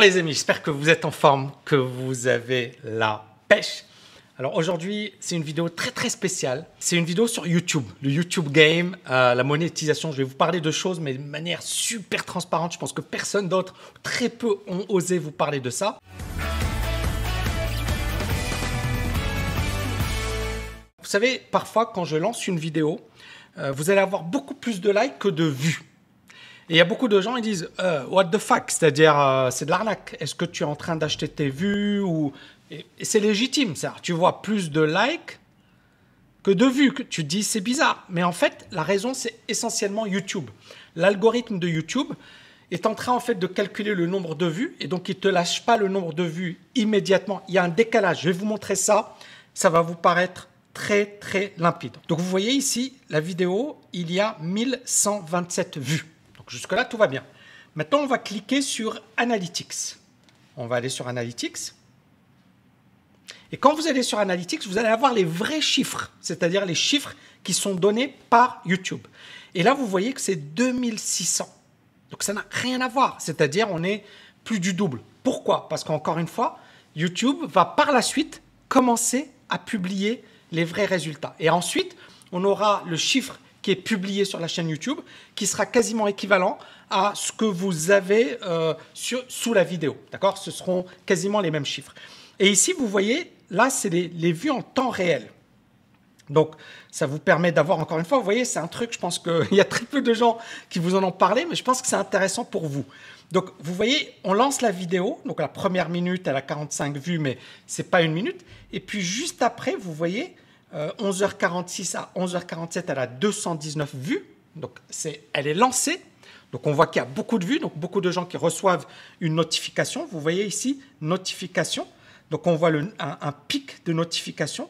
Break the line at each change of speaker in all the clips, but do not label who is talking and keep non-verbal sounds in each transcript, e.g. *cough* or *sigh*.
les amis, j'espère que vous êtes en forme, que vous avez la pêche. Alors aujourd'hui, c'est une vidéo très très spéciale. C'est une vidéo sur YouTube, le YouTube Game, euh, la monétisation. Je vais vous parler de choses, mais de manière super transparente. Je pense que personne d'autre, très peu ont osé vous parler de ça. Vous savez, parfois quand je lance une vidéo, euh, vous allez avoir beaucoup plus de likes que de vues. Et il y a beaucoup de gens qui disent euh, What the fuck C'est-à-dire, euh, c'est de l'arnaque. Est-ce que tu es en train d'acheter tes vues ou... Et, c'est légitime, ça. Tu vois plus de likes que de vues. Que tu dis c'est bizarre. Mais en fait, la raison, c'est essentiellement YouTube. L'algorithme de YouTube est en train en fait de calculer le nombre de vues et donc il ne te lâche pas le nombre de vues immédiatement. Il y a un décalage. Je vais vous montrer ça. Ça va vous paraître très très limpide. Donc vous voyez ici la vidéo, il y a 1127 vues. Jusque-là, tout va bien. Maintenant, on va cliquer sur Analytics. On va aller sur Analytics. Et quand vous allez sur Analytics, vous allez avoir les vrais chiffres, c'est-à-dire les chiffres qui sont donnés par YouTube. Et là, vous voyez que c'est 2600. Donc ça n'a rien à voir, c'est-à-dire on est plus du double. Pourquoi Parce qu'encore une fois, YouTube va par la suite commencer à publier les vrais résultats. Et ensuite, on aura le chiffre est publié sur la chaîne YouTube, qui sera quasiment équivalent à ce que vous avez euh, sur, sous la vidéo. D'accord Ce seront quasiment les mêmes chiffres. Et ici, vous voyez, là, c'est les, les vues en temps réel. Donc, ça vous permet d'avoir, encore une fois, vous voyez, c'est un truc, je pense qu'il *laughs* y a très peu de gens qui vous en ont parlé, mais je pense que c'est intéressant pour vous. Donc, vous voyez, on lance la vidéo. Donc, la première minute, elle a 45 vues, mais c'est pas une minute. Et puis, juste après, vous voyez, 11h46 euh, à 11h47, elle a 219 vues. Donc, c'est, elle est lancée. Donc, on voit qu'il y a beaucoup de vues. Donc, beaucoup de gens qui reçoivent une notification. Vous voyez ici, notification. Donc, on voit un, un pic de notification.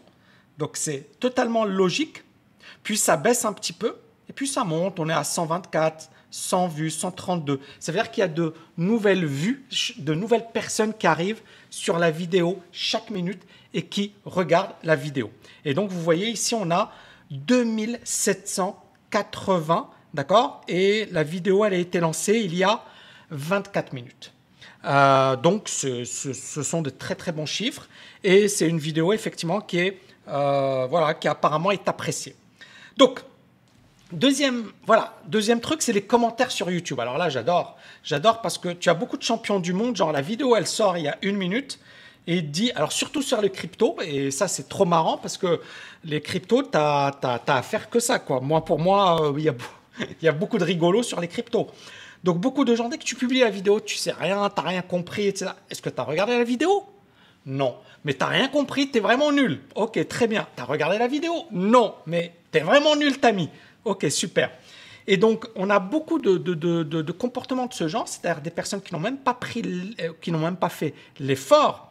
Donc, c'est totalement logique. Puis, ça baisse un petit peu. Et puis, ça monte. On est à 124, 100 vues, 132. Ça veut dire qu'il y a de nouvelles vues, de nouvelles personnes qui arrivent sur la vidéo chaque minute et qui regarde la vidéo. Et donc, vous voyez ici, on a 2780, d'accord Et la vidéo, elle a été lancée il y a 24 minutes. Euh, donc, ce, sont de très très bons chiffres et c'est une vidéo effectivement qui est euh, voilà qui apparemment est appréciée. Donc, Deuxième, deuxième truc, c'est les commentaires sur YouTube. Alors là, j'adore. J'adore parce que tu as beaucoup de champions du monde. Genre, la vidéo, elle sort il y a une minute et dit, alors surtout sur les cryptos, et ça c'est trop marrant parce que les cryptos, t'as as, à faire que ça. Quoi. Moi, pour moi, euh, *laughs* il y, a beaucoup de rigolos sur les cryptos. Donc beaucoup de gens, dès que tu publies la vidéo, tu sais rien, t'as rien compris, etc. Est-ce que t'as regardé la vidéo Non. Mais t'as rien compris, t'es vraiment nul. Ok, très bien. T'as regardé la vidéo Non. Mais t'es vraiment nul, Tammy. Ok, super. Et donc, on a beaucoup de, de, de, de comportements de ce genre, c'est-à-dire des personnes qui n'ont même pas pris, euh, qui n'ont même pas fait l'effort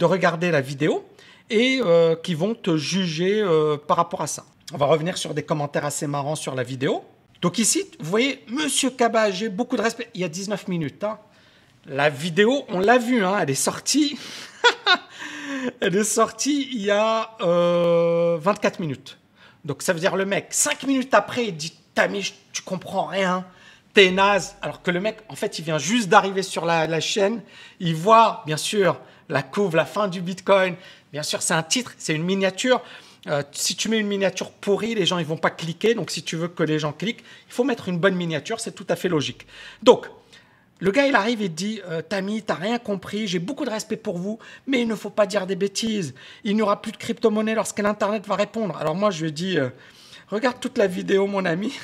de regarder la vidéo et euh, qui vont te juger euh, par rapport à ça. On va revenir sur des commentaires assez marrants sur la vidéo. Donc ici, vous voyez, Monsieur Kaba, j'ai beaucoup de respect. Il y a 19 minutes. Hein. La vidéo, on l'a vue, hein, elle est sortie. *laughs* elle est sortie il y a 24 euh, minutes. Donc ça veut dire le mec, 5 minutes après, il dit Tamish, tu comprends rien, t'es naze. Alors que le mec, en fait, il vient juste d'arriver sur la, chaîne, il voit, bien sûr, la couve, la fin du Bitcoin. Bien sûr, c'est un titre, c'est une miniature. Euh, si tu mets une miniature pourrie, les gens ils vont pas cliquer. Donc si tu veux que les gens cliquent, il faut mettre une bonne miniature, c'est tout à fait logique. Donc le gars il arrive et dit euh, Tammy tu n'as rien compris, j'ai beaucoup de respect pour vous, mais il ne faut pas dire des bêtises. Il n'y aura plus de crypto-monnaie lorsque l'internet va répondre. Alors moi je lui dis euh, regarde toute la vidéo mon ami.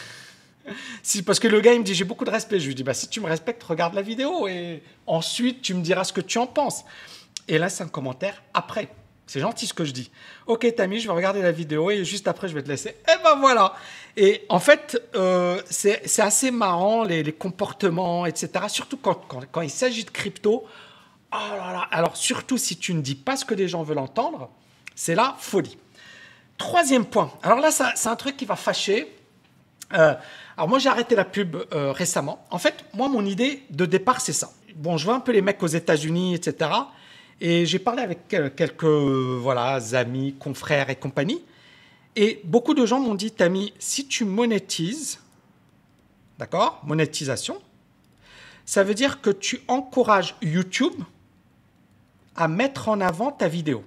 *laughs* si, parce que le gars il me dit j'ai beaucoup de respect. Je lui dis bah si tu me respectes regarde la vidéo et ensuite tu me diras ce que tu en penses. Et là, c'est un commentaire après. C'est gentil ce que je dis. Ok, Tammy, je vais regarder la vidéo et juste après, je vais te laisser. Et eh ben voilà. Et en fait, euh, c'est assez marrant, les, comportements, etc. Surtout quand, quand, il s'agit de crypto. Oh alors, surtout si tu ne dis pas ce que les gens veulent entendre, c'est la folie. Troisième point. Alors là, c'est un truc qui va fâcher. Euh, alors moi, j'ai arrêté la pub euh, récemment. En fait, moi, mon idée de départ, c'est ça. Bon, je vois un peu les mecs aux États-Unis, etc. Et j'ai parlé avec quelques voilà, amis, confrères et compagnie. Et beaucoup de gens m'ont dit, Tami, si tu monétises, d'accord, monétisation, ça veut dire que tu encourages YouTube à mettre en avant ta vidéo.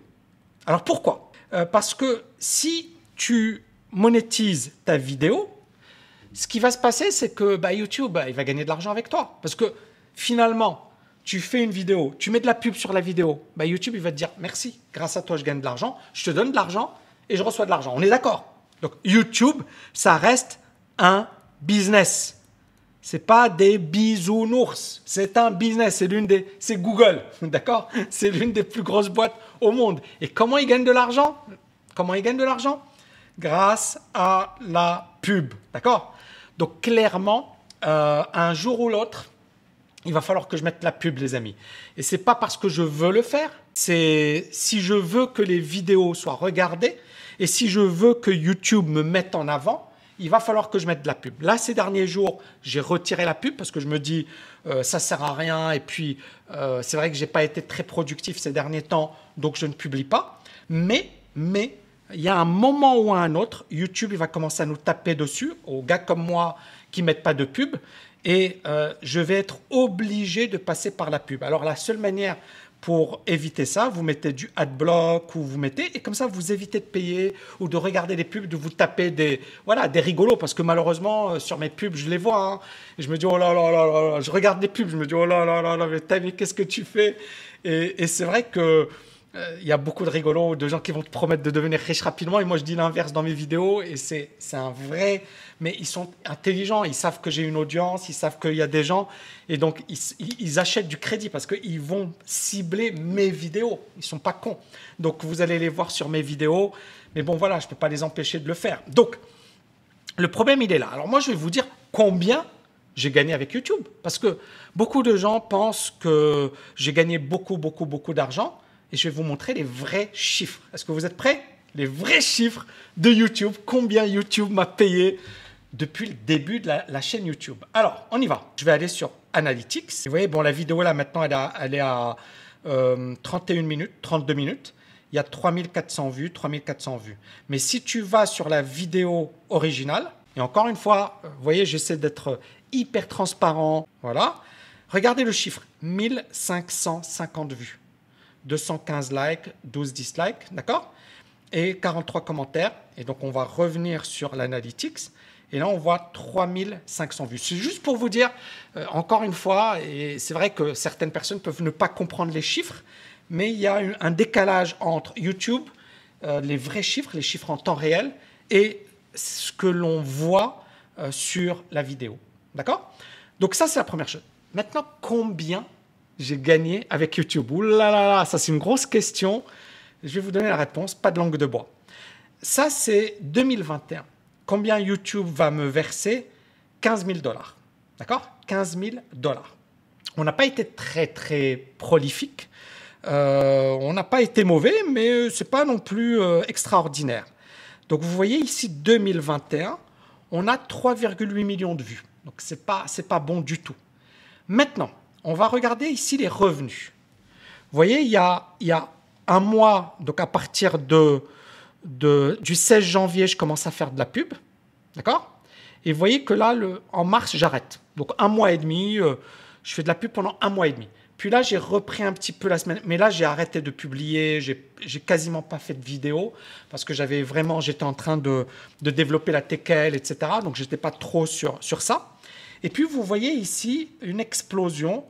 Alors pourquoi euh, Parce que si tu monétises ta vidéo, ce qui va se passer, c'est que bah, YouTube, bah, il va gagner de l'argent avec toi. Parce que finalement, tu fais une vidéo, tu mets de la pub sur la vidéo, bah, YouTube, il va te dire merci, grâce à toi, je gagne de l'argent, je te donne de l'argent et je reçois de l'argent. On est d'accord Donc YouTube, ça reste un business. C'est pas des bisounours, c'est un business, c'est l'une des Google, *laughs* d'accord C'est l'une des plus grosses boîtes au monde. Et comment ils gagnent de l'argent Comment ils gagnent de l'argent Grâce à la pub, d'accord Donc clairement, euh, un jour ou l'autre, il va falloir que je mette la pub, les amis. Et c'est pas parce que je veux le faire, c'est si je veux que les vidéos soient regardées et si je veux que YouTube me mette en avant, il va falloir que je mette de la pub. Là, ces derniers jours, j'ai retiré la pub parce que je me dis euh, ça sert à rien. Et puis, euh, c'est vrai que j'ai pas été très productif ces derniers temps, donc je ne publie pas. Mais, mais, il y a un moment ou un autre, YouTube, il va commencer à nous taper dessus, aux gars comme moi qui mettent pas de pub et euh, je vais être obligé de passer par la pub. Alors la seule manière pour éviter ça, vous mettez du adblock ou vous mettez et comme ça vous évitez de payer ou de regarder des pubs, de vous taper des voilà des rigolos parce que malheureusement euh, sur mes pubs je les vois, hein. je me dis oh là là là là, je regarde des pubs, je me dis oh là là là là, mais qu'est-ce que tu fais Et, et c'est vrai que il euh, y a beaucoup de rigolos, de gens qui vont te promettre de devenir riche rapidement. Et moi, je dis l'inverse dans mes vidéos. Et c'est un vrai. Mais ils sont intelligents. Ils savent que j'ai une audience. Ils savent qu'il y a des gens. Et donc, ils, achètent du crédit parce qu'ils vont cibler mes vidéos. Ils sont pas cons. Donc, vous allez les voir sur mes vidéos. Mais bon, voilà, je ne peux pas les empêcher de le faire. Donc, le problème, il est là. Alors, moi, je vais vous dire combien j'ai gagné avec YouTube. Parce que beaucoup de gens pensent que j'ai gagné beaucoup, beaucoup, beaucoup d'argent et je vais vous montrer les vrais chiffres. Est-ce que vous êtes prêts Les vrais chiffres de YouTube, combien YouTube m'a payé depuis le début de la, chaîne YouTube. Alors, on y va. Je vais aller sur Analytics. Vous voyez, bon, la vidéo là maintenant, elle, est à 31 euh, minutes, 32 minutes. Il y a 3400 vues, 3400 vues. Mais si tu vas sur la vidéo originale, et encore une fois, euh, vous voyez, j'essaie d'être hyper transparent. Voilà. Regardez le chiffre, 1550 vues. 215 likes, 12 dislikes, d'accord Et 43 commentaires. Et donc, on va revenir sur l'analytics. Et là, on voit 3500 vues. C'est juste pour vous dire, euh, encore une fois, et c'est vrai que certaines personnes peuvent ne pas comprendre les chiffres, mais il y a un décalage entre YouTube, euh, les vrais chiffres, les chiffres en temps réel, et ce que l'on voit euh, sur la vidéo. D'accord Donc ça, c'est la première chose. Maintenant, combien j'ai gagné avec YouTube Ouh là là là, ça c'est une grosse question. Je vais vous donner la réponse, pas de langue de bois. Ça c'est 2021. Combien YouTube va me verser 15 000 dollars. D'accord 15 000 dollars. On n'a pas été très très prolifique. Euh, on n'a pas été mauvais, mais c'est pas non plus euh, extraordinaire. Donc vous voyez ici 2021, on a 3,8 millions de vues. Donc c'est pas c'est pas bon du tout. Maintenant, on va regarder ici les revenus. Vous voyez, il y a, un mois, donc à partir de, du 16 janvier, je commence à faire de la pub. D'accord Et vous voyez que là, en mars, j'arrête. Donc un mois et demi, euh, je fais de la pub pendant un mois et demi. Puis là, j'ai repris un petit peu la semaine. Mais là, j'ai arrêté de publier. J'ai quasiment pas fait de vidéo parce que j'avais vraiment, j'étais en train de, développer la TKL, etc. Donc, je n'étais pas trop sur, sur ça. Et puis, vous voyez ici une explosion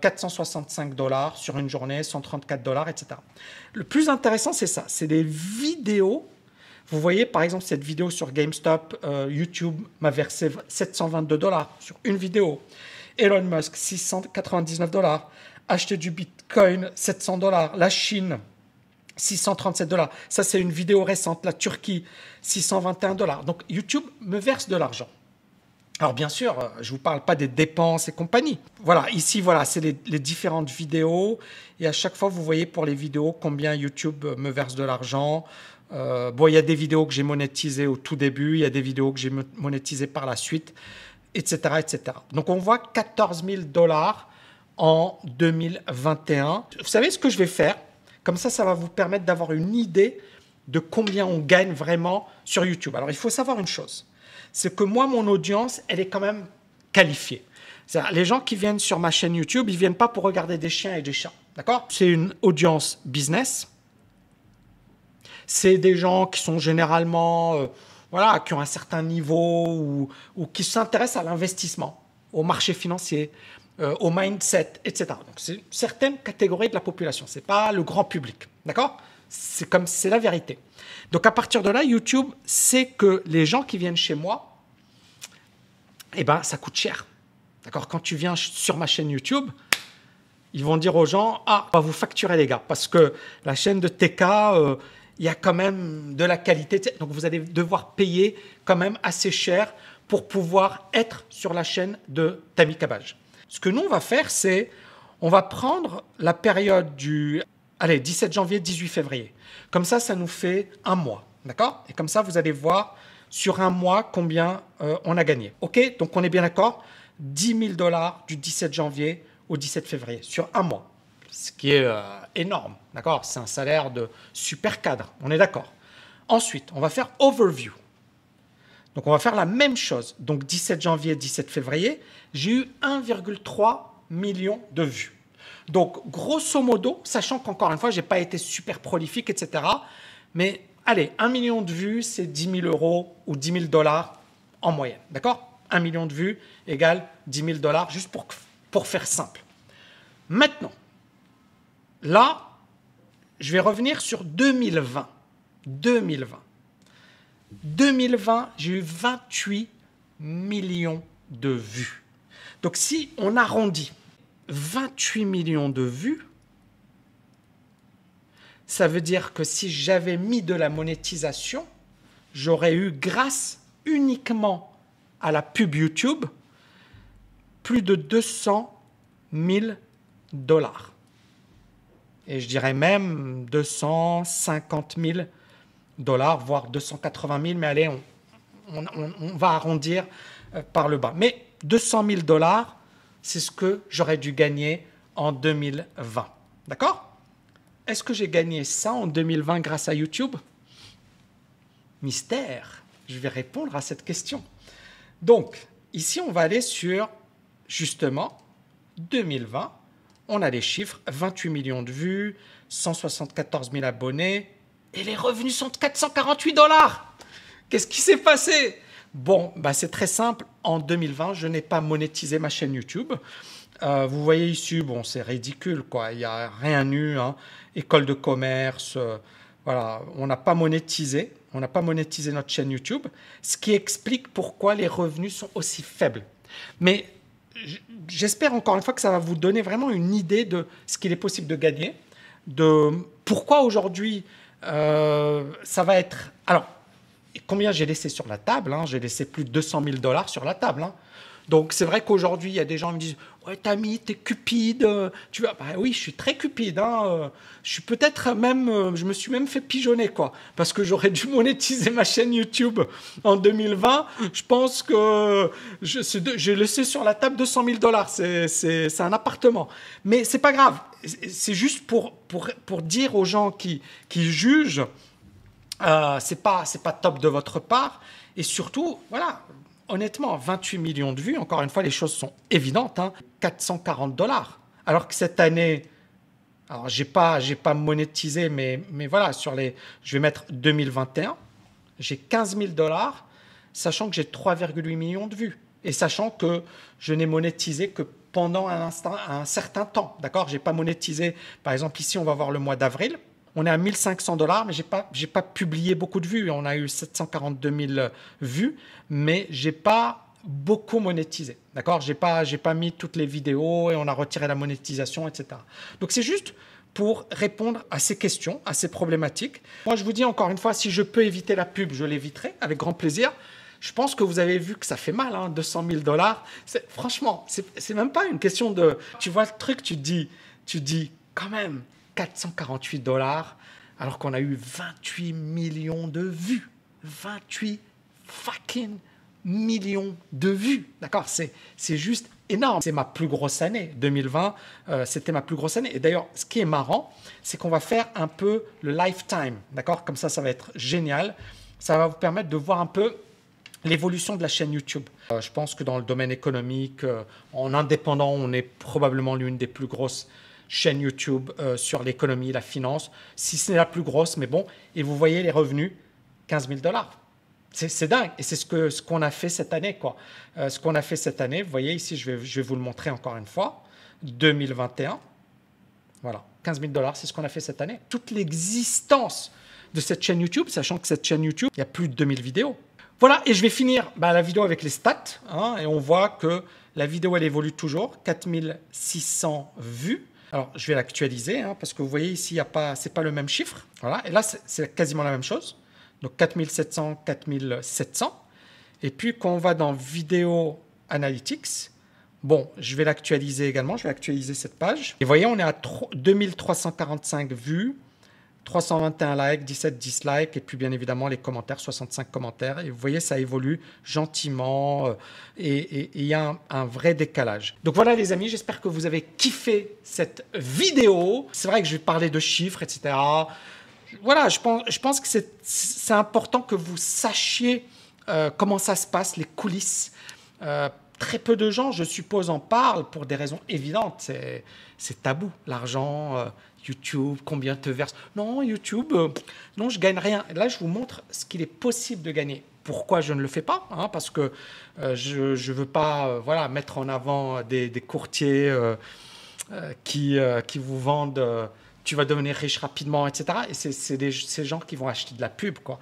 465 euh, dollars sur une journée, 134 dollars, etc. Le plus intéressant, c'est ça, c'est des vidéos. Vous voyez par exemple cette vidéo sur GameStop, euh, YouTube m'a versé 722 dollars sur une vidéo. Elon Musk, 699 dollars. Acheter du Bitcoin, 700 dollars. La Chine, 637 dollars. Ça, c'est une vidéo récente. La Turquie, 621 dollars. Donc, YouTube me verse de l'argent. Alors bien sûr, je ne vous parle pas des dépenses et compagnie. Voilà, ici, voilà, c'est les, différentes vidéos. Et à chaque fois, vous voyez pour les vidéos combien YouTube me verse de l'argent. Euh, bon, il y a des vidéos que j'ai monétisées au tout début, il y a des vidéos que j'ai monétisées par la suite, etc., etc. Donc on voit 14 000 dollars en 2021. Vous savez ce que je vais faire Comme ça, ça va vous permettre d'avoir une idée de combien on gagne vraiment sur YouTube. Alors il faut savoir une chose c'est que moi, mon audience, elle est quand même qualifiée. Les gens qui viennent sur ma chaîne YouTube, ils viennent pas pour regarder des chiens et des chats. D'accord C'est une audience business. C'est des gens qui sont généralement, euh, voilà, qui ont un certain niveau ou, qui s'intéressent à l'investissement, au marché financier, euh, au mindset, etc. Donc c'est une certaine catégorie de la population. Ce n'est pas le grand public. D'accord c'est comme c'est la vérité. Donc à partir de là, YouTube sait que les gens qui viennent chez moi, eh ben ça coûte cher. D'accord Quand tu viens sur ma chaîne YouTube, ils vont dire aux gens Ah, on va vous facturer, les gars, parce que la chaîne de TK, euh, il y a quand même de la qualité. Donc vous allez devoir payer quand même assez cher pour pouvoir être sur la chaîne de Tammy Cabage. Ce que nous, on va faire, c'est on va prendre la période du Allez, 17 janvier, 18 février. Comme ça, ça nous fait un mois. D'accord Et comme ça, vous allez voir sur un mois combien euh, on a gagné. OK Donc on est bien d'accord 10 000 dollars du 17 janvier au 17 février, sur un mois. Ce qui est euh, énorme. D'accord C'est un salaire de super cadre. On est d'accord. Ensuite, on va faire overview. Donc on va faire la même chose. Donc 17 janvier, 17 février, j'ai eu 1,3 million de vues. Donc, grosso modo, sachant qu'encore une fois, je n'ai pas été super prolifique, etc. Mais allez, 1 million de vues, c'est 10 000 euros ou 10 000 dollars en moyenne. D'accord 1 million de vues égale 10 000 dollars, juste pour, pour faire simple. Maintenant, là, je vais revenir sur 2020. 2020. 2020, j'ai eu 28 millions de vues. Donc si on arrondit, 28 millions de vues, ça veut dire que si j'avais mis de la monétisation, j'aurais eu grâce uniquement à la pub YouTube plus de 200 000 dollars. Et je dirais même 250 000 dollars, voire 280 000, mais allez, on, va arrondir euh, par le bas. Mais 200 000 dollars c'est ce que j'aurais dû gagner en 2020. D'accord Est-ce que j'ai gagné ça en 2020 grâce à YouTube Mystère. Je vais répondre à cette question. Donc, ici, on va aller sur, justement, 2020. On a les chiffres, 28 millions de vues, 174 000 abonnés, et les revenus sont de 448 dollars. Qu'est-ce qui s'est passé Bon, bah c'est très simple en 2020, je n'ai pas monétisé ma chaîne YouTube. Euh, vous voyez ici, bon, c'est ridicule, quoi. Il n'y a rien eu, hein. école de commerce, euh, voilà. On n'a pas monétisé, on n'a pas monétisé notre chaîne YouTube, ce qui explique pourquoi les revenus sont aussi faibles. Mais j'espère encore une fois que ça va vous donner vraiment une idée de ce qu'il est possible de gagner, de pourquoi aujourd'hui euh, ça va être. Alors, combien j'ai laissé sur la table hein, J'ai laissé plus de 200 000 dollars sur la table. Hein. donc c'est vrai qu'aujourd'hui, il y a des gens qui me disent Ouais, Tammy, t'es cupide. Euh, tu vois, bah oui, je suis très cupide. Hein, euh, je suis peut-être même, euh, je me suis même fait pigeonner, quoi. Parce que j'aurais dû *laughs* monétiser ma chaîne YouTube en 2020. Je pense que j'ai laissé sur la table 200 000 dollars. C'est un appartement. Mais c'est pas grave. C'est juste pour, pour, dire aux gens qui, qui jugent ce euh, c'est pas c'est pas top de votre part et surtout voilà honnêtement 28 millions de vues encore une fois les choses sont évidentes 440 hein. dollars alors que cette année alors j'ai pas j'ai pas monétisé mais mais voilà sur les je vais mettre 2021 j'ai 15 000 dollars sachant que j'ai 3,8 millions de vues et sachant que je n'ai monétisé que pendant un, un certain temps, d'accord J'ai pas monétisé. Par exemple, ici, on va voir le mois d'avril on est à 1500 dollars, mais j'ai pas, j'ai pas publié beaucoup de vues. On a eu 742 000 vues, mais j'ai pas beaucoup monétisé. D'accord J'ai pas, j'ai pas mis toutes les vidéos et on a retiré la monétisation, etc. Donc c'est juste pour répondre à ces questions, à ces problématiques. Moi, je vous dis encore une fois, si je peux éviter la pub, je l'éviterai avec grand plaisir. Je pense que vous avez vu que ça fait mal, 200 hein, 000 dollars. Franchement, c'est même pas une question de. Tu vois le truc, tu dis, tu dis quand même 448 dollars, alors qu'on a eu 28 millions de vues. 28 fucking millions de vues. D'accord c'est, c'est juste énorme. C'est ma plus grosse année. 2020, euh, c'était ma plus grosse année. Et d'ailleurs, ce qui est marrant, c'est qu'on va faire un peu le lifetime. D'accord Comme ça, ça va être génial. Ça va vous permettre de voir un peu l'évolution de la chaîne YouTube. Euh, je pense que dans le domaine économique, euh, en indépendant, on est probablement l'une des plus grosses chaîne YouTube euh, sur l'économie, la finance, si ce n'est la plus grosse, mais bon, et vous voyez les revenus, 15 000 dollars. C'est dingue. Et c'est ce qu'on ce qu'on a fait cette année. Quoi. Euh, ce qu'on a fait cette année, vous voyez ici, je vais, je vais vous le montrer encore une fois, 2021. Voilà, 15 000 dollars, c'est ce qu'on a fait cette année. Toute l'existence de cette chaîne YouTube, sachant que cette chaîne YouTube, il y a plus de 2000 vidéos. Voilà, et je vais finir bah, la vidéo avec les stats. Hein, et on voit que la vidéo, elle évolue toujours. 4600 vues, alors, je vais l'actualiser hein, parce que vous voyez ici, ce n'est pas le même chiffre. Voilà. Et là, c'est quasiment la même chose. Donc 4700, 4700. Et puis, quand on va dans Vidéo Analytics, bon, je vais l'actualiser également. Je vais actualiser cette page. Et vous voyez, on est à 2345 vues, 321 likes, 17 dislikes, et puis bien évidemment les commentaires, 65 commentaires. Et vous voyez, ça évolue gentiment, euh, et il y a un, vrai décalage. Donc voilà les amis, j'espère que vous avez kiffé cette vidéo. C'est vrai que je vais parler de chiffres, etc. Voilà, je pense, je pense que c'est important que vous sachiez euh, comment ça se passe, les coulisses. Euh, très peu de gens, je suppose, en parlent pour des raisons évidentes. C'est tabou. L'argent, YouTube, combien te verse Non, YouTube, euh, non, je gagne rien. Là, je vous montre ce qu'il est possible de gagner. Pourquoi je ne le fais pas hein, Parce que euh, je ne veux pas euh, voilà, mettre en avant des, courtiers qui, vous vendent tu vas devenir riche rapidement, etc. Et c'est ces gens qui vont acheter de la pub. Quoi.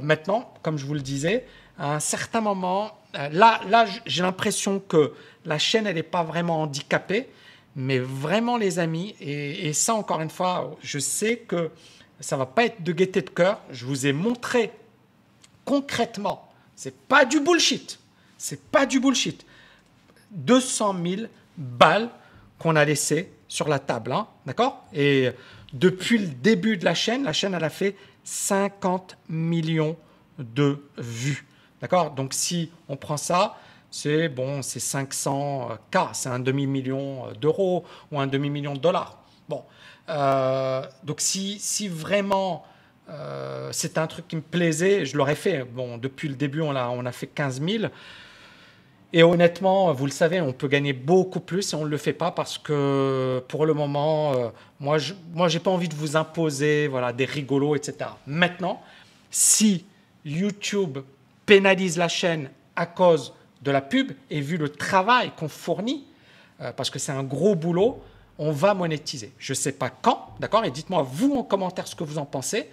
maintenant, comme je vous le disais, à un certain moment, là, là j'ai l'impression que la chaîne, elle n'est pas vraiment handicapée mais vraiment, les amis, et, ça, encore une fois, je sais que ça va pas être de gaieté de cœur. Je vous ai montré concrètement. C'est pas du bullshit. C'est pas du bullshit. 200 000 balles qu'on a laissées sur la table, hein, d'accord Et depuis le début de la chaîne, la chaîne, elle a fait 50 millions de vues, d'accord Donc si on prend ça, c'est bon, c'est 500K, c'est un demi-million d'euros ou un demi-million de dollars. Bon, euh, donc si, si vraiment euh, c'est un truc qui me plaisait, je l'aurais fait. Bon, depuis le début, on a, on a fait 15 000. Et honnêtement, vous le savez, on peut gagner beaucoup plus et on ne le fait pas parce que pour le moment, euh, moi, je n'ai pas envie de vous imposer voilà, des rigolos, etc. Maintenant, si YouTube pénalise la chaîne à cause de la pub et vu le travail qu'on fournit, euh, parce que c'est un gros boulot, on va monétiser. Je ne sais pas quand, d'accord Et dites-moi, vous, en commentaire, ce que vous en pensez.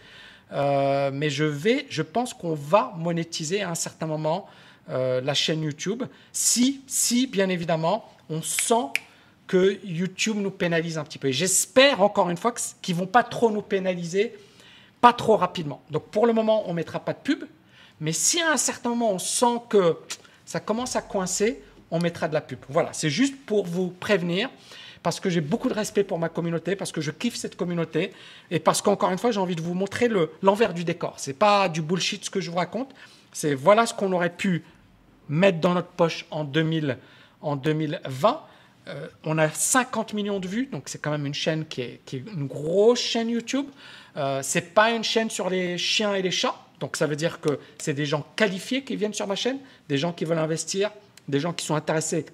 Euh, mais je vais, je pense qu'on va monétiser à un certain moment euh, la chaîne YouTube, si, si, bien évidemment, on sent que YouTube nous pénalise un petit peu. Et j'espère, encore une fois, qu'ils ne vont pas trop nous pénaliser, pas trop rapidement. Donc, pour le moment, on mettra pas de pub. Mais si à un certain moment, on sent que ça commence à coincer, on mettra de la pub. Voilà, c'est juste pour vous prévenir parce que j'ai beaucoup de respect pour ma communauté, parce que je kiffe cette communauté, et parce qu'encore une fois, j'ai envie de vous montrer l'envers du décor. C'est pas du bullshit ce que je vous raconte, c'est voilà ce qu'on aurait pu mettre dans notre poche en, 2000, en 2020. Euh, on a 50 millions de vues, donc c'est quand même une chaîne qui est, une grosse chaîne YouTube. Euh, c'est pas une chaîne sur les chiens et les chats, donc ça veut dire que c'est des gens qualifiés qui viennent sur ma chaîne, des gens qui veulent investir, des gens qui sont intéressés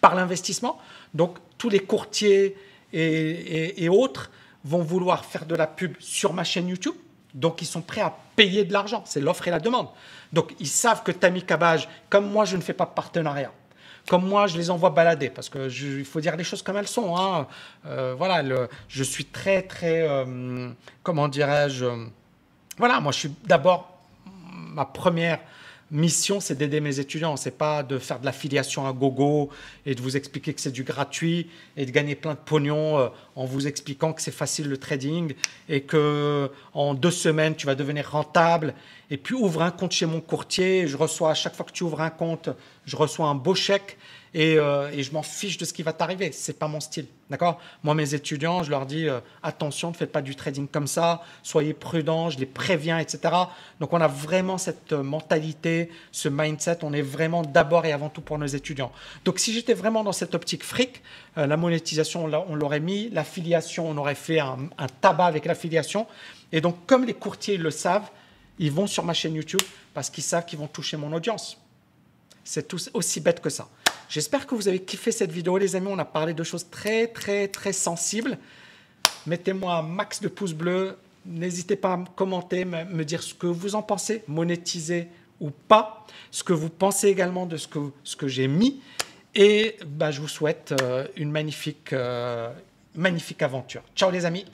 par l'investissement. Donc tous les courtiers et, autres vont vouloir faire de la pub sur ma chaîne YouTube. Donc ils sont prêts à payer de l'argent. C'est l'offre et la demande. Donc ils savent que Tammy Cabage, comme moi je ne fais pas de partenariat, comme moi, je les envoie balader parce que il faut dire les choses comme elles sont. Hein. Euh, voilà, je suis très, très, euh, comment dirais-je, euh, voilà, moi, je suis d'abord, ma première mission, c'est d'aider mes étudiants. C'est pas de faire de l'affiliation à gogo et de vous expliquer que c'est du gratuit et de gagner plein de pognon euh, en vous expliquant que c'est facile le trading et que en deux semaines tu vas devenir rentable. Et puis ouvre un compte chez mon courtier. Je reçois à chaque fois que tu ouvres un compte, je reçois un beau chèque et, euh, et je m'en fiche de ce qui va t'arriver. C'est pas mon style. D'accord Moi, mes étudiants, je leur dis euh, attention, ne faites pas du trading comme ça, soyez prudents, je les préviens, etc. Donc, on a vraiment cette euh, mentalité, ce mindset. On est vraiment d'abord et avant tout pour nos étudiants. Donc, si j'étais vraiment dans cette optique fric, euh, la monétisation, on l'aurait mis, l'affiliation, on aurait fait un, un tabac avec l'affiliation. Et donc, comme les courtiers le savent, ils vont sur ma chaîne YouTube parce qu'ils savent qu'ils vont toucher mon audience. C'est aussi bête que ça. J'espère que vous avez kiffé cette vidéo, les amis. On a parlé de choses très, très, très sensibles. Mettez-moi un max de pouces bleus. N'hésitez pas à me commenter, me dire ce que vous en pensez, monétiser ou pas, ce que vous pensez également de ce que, ce que j'ai mis. Et bah, je vous souhaite euh, une magnifique, euh, magnifique aventure. Ciao les amis